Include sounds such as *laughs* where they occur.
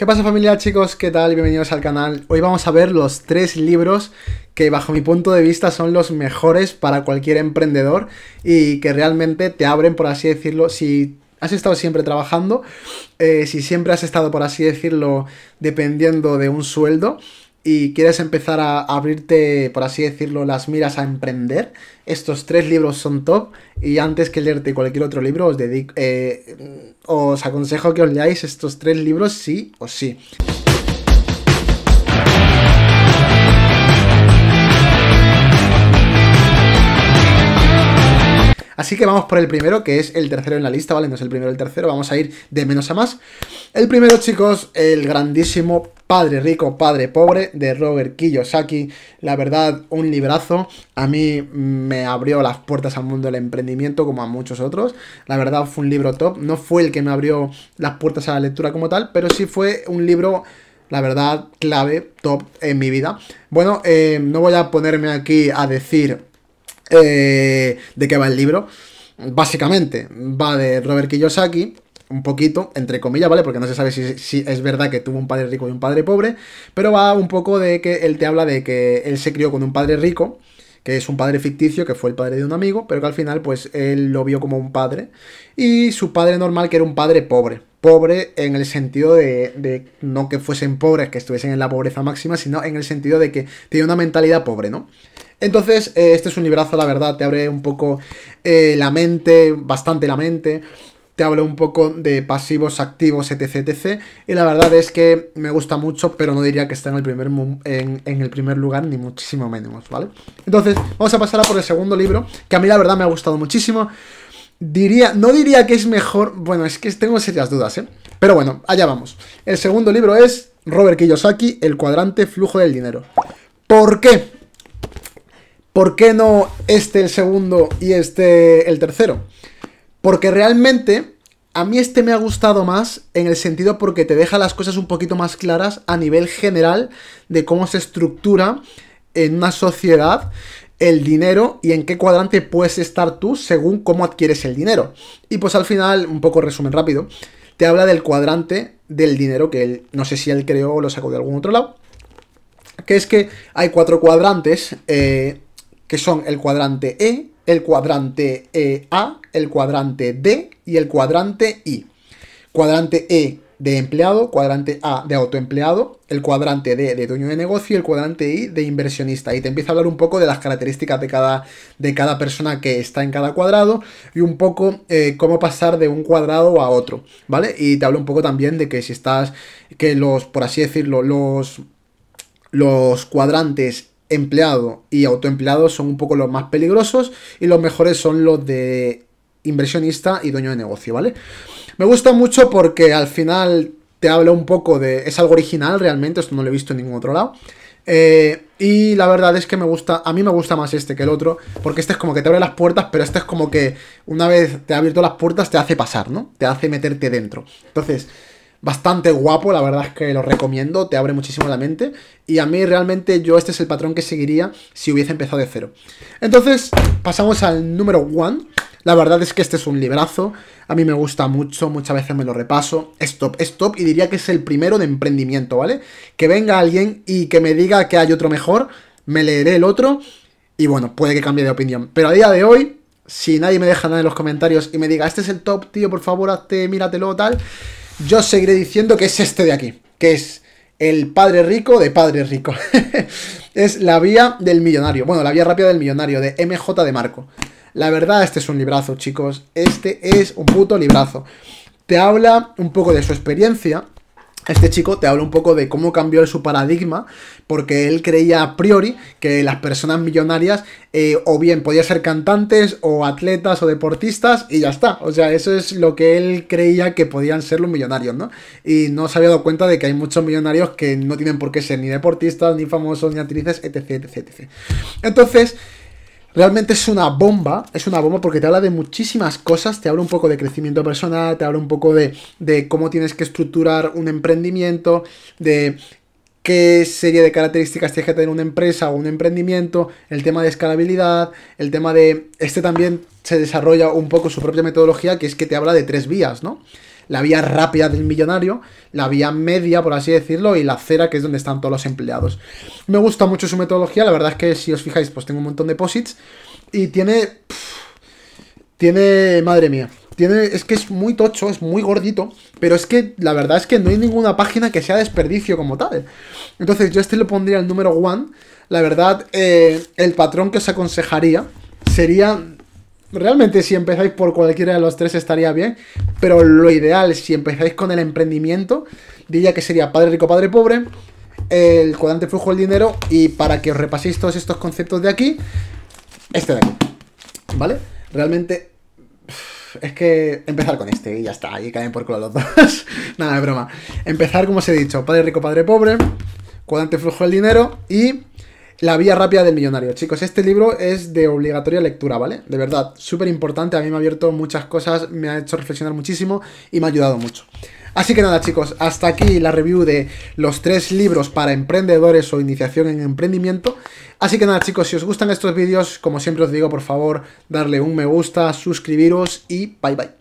¿Qué pasa familia chicos? ¿Qué tal? Bienvenidos al canal. Hoy vamos a ver los tres libros que bajo mi punto de vista son los mejores para cualquier emprendedor y que realmente te abren, por así decirlo, si has estado siempre trabajando, eh, si siempre has estado, por así decirlo, dependiendo de un sueldo, y quieres empezar a abrirte, por así decirlo, las miras a emprender, estos tres libros son top y antes que leerte cualquier otro libro os, dedico, eh, os aconsejo que os leáis estos tres libros sí o sí. Así que vamos por el primero, que es el tercero en la lista, ¿vale? No es el primero, el tercero, vamos a ir de menos a más. El primero, chicos, el grandísimo Padre Rico, Padre Pobre de Robert Kiyosaki. La verdad, un librazo. A mí mm, me abrió las puertas al mundo del emprendimiento como a muchos otros. La verdad, fue un libro top. No fue el que me abrió las puertas a la lectura como tal, pero sí fue un libro la verdad, clave, top en mi vida. Bueno, eh, no voy a ponerme aquí a decir eh, de qué va el libro. Básicamente, va de Robert Kiyosaki, un poquito, entre comillas, ¿vale? Porque no se sabe si, es verdad que tuvo un padre rico y un padre pobre, pero va un poco de que él te habla de que él se crió con un padre rico, que es un padre ficticio, que fue el padre de un amigo, pero que al final pues él lo vio como un padre, y su padre normal que era un padre pobre. Pobre en el sentido de, no que fuesen pobres, que estuviesen en la pobreza máxima, sino en el sentido de que tiene una mentalidad pobre, ¿no? Entonces, eh, este es un librazo, la verdad, te abre un poco eh, la mente, bastante la mente te un poco de pasivos, activos, etc, etc. Y la verdad es que me gusta mucho, pero no diría que está en el primer, en, el primer lugar, ni muchísimo menos, ¿vale? Entonces, vamos a pasar a por el segundo libro, que a mí la verdad me ha gustado muchísimo. Diría, no diría que es mejor, bueno, es que tengo serias dudas, ¿eh? Pero bueno, allá vamos. El segundo libro es Robert Kiyosaki, El cuadrante flujo del dinero. ¿Por qué? ¿Por qué no este el segundo y este el tercero? Porque realmente a mí este me ha gustado más en el sentido porque te deja las cosas un poquito más claras a nivel general de cómo se estructura en una sociedad el dinero y en qué cuadrante puedes estar tú según cómo adquieres el dinero. Y pues al final, un poco resumen rápido, te habla del cuadrante del dinero que no sé si él creó o lo sacó de algún otro lado, que es que hay cuatro cuadrantes eh, que son el cuadrante E, el cuadrante eh, A, el cuadrante D y el cuadrante I. Cuadrante E de empleado, cuadrante A de autoempleado, el cuadrante D de dueño de negocio y el cuadrante I de inversionista. Y te empieza a hablar un poco de las características de cada, de cada persona que está en cada cuadrado y un poco eh, cómo pasar de un cuadrado a otro, ¿vale? Y te hablo un poco también de que si estás, que los, por así decirlo, los los cuadrantes empleado y autoempleado son un poco los más peligrosos y los mejores son los de inversionista y dueño de negocio, ¿vale? Me gusta mucho porque al final te habla un poco de... Es algo original realmente, esto no lo he visto en ningún otro lado. Eh, y la verdad es que me gusta, a mí me gusta más este que el otro, porque este es como que te abre las puertas, pero este es como que una vez te ha abierto las puertas te hace pasar, ¿no? Te hace meterte dentro. Entonces, bastante guapo, la verdad es que lo recomiendo, te abre muchísimo la mente. Y a mí realmente yo este es el patrón que seguiría si hubiese empezado de cero. Entonces, pasamos al número 1. La verdad es que este es un librazo, a mí me gusta mucho, muchas veces me lo repaso. stop stop y diría que es el primero de emprendimiento, ¿vale? Que venga alguien y que me diga que hay otro mejor, me leeré el otro y bueno, puede que cambie de opinión. Pero a día de hoy, si nadie me deja nada en los comentarios y me diga, este es el top, tío, por favor, hazte, míratelo, tal yo seguiré diciendo que es este de aquí, que es el padre rico de padre rico. *laughs* es la vía del millonario, bueno, la vía rápida del millonario, de MJ de Marco. La verdad, este es un librazo, chicos. Este es un puto librazo. Te habla un poco de su experiencia, este chico te habla un poco de cómo cambió su paradigma, porque él creía a priori que las personas millonarias eh, o bien podían ser cantantes o atletas o deportistas y ya está. O sea, eso es lo que él creía que podían ser los millonarios, ¿no? Y no se había dado cuenta de que hay muchos millonarios que no tienen por qué ser ni deportistas, ni famosos, ni actrices, etc, etc. Entonces, Realmente es una bomba, es una bomba porque te habla de muchísimas cosas, te habla un poco de crecimiento personal, te habla un poco de, cómo tienes que estructurar un emprendimiento, de qué serie de características tienes que tener una empresa o un emprendimiento, el tema de escalabilidad, el tema de... Este también se desarrolla un poco su propia metodología, que es que te habla de tres vías, ¿no? la vía rápida del millonario, la vía media, por así decirlo, y la cera que es donde están todos los empleados. Me gusta mucho su metodología, la verdad es que si os fijáis, pues tengo un montón de posits y tiene... tiene... Madre mía. Tiene, es que es muy tocho, es muy gordito, pero es que la verdad es que no hay ninguna página que sea desperdicio como tal. Entonces yo este le pondría el número 1. La verdad, eh, el patrón que os aconsejaría sería... Realmente si empezáis por cualquiera de los tres estaría bien, pero lo ideal, si empezáis con el emprendimiento, diría que sería padre rico, padre pobre, el cuadrante flujo del dinero y para que os repaséis todos estos conceptos de aquí, este de aquí. ¿Vale? Realmente es que empezar con este y ya está, ahí caen por culo los dos. *laughs* Nada, de broma. Empezar, como os he dicho, padre rico, padre pobre, cuadrante flujo del dinero y la vía rápida del millonario. Chicos, este libro es de obligatoria lectura, ¿vale? De verdad, súper importante. A mí me ha abierto muchas cosas, me ha hecho reflexionar muchísimo y me ha ayudado mucho. Así que nada, chicos, hasta aquí la review de los tres libros para emprendedores o iniciación en emprendimiento. Así que nada, chicos, si os gustan estos vídeos, como siempre os digo, por favor, darle un me gusta, suscribiros y bye bye.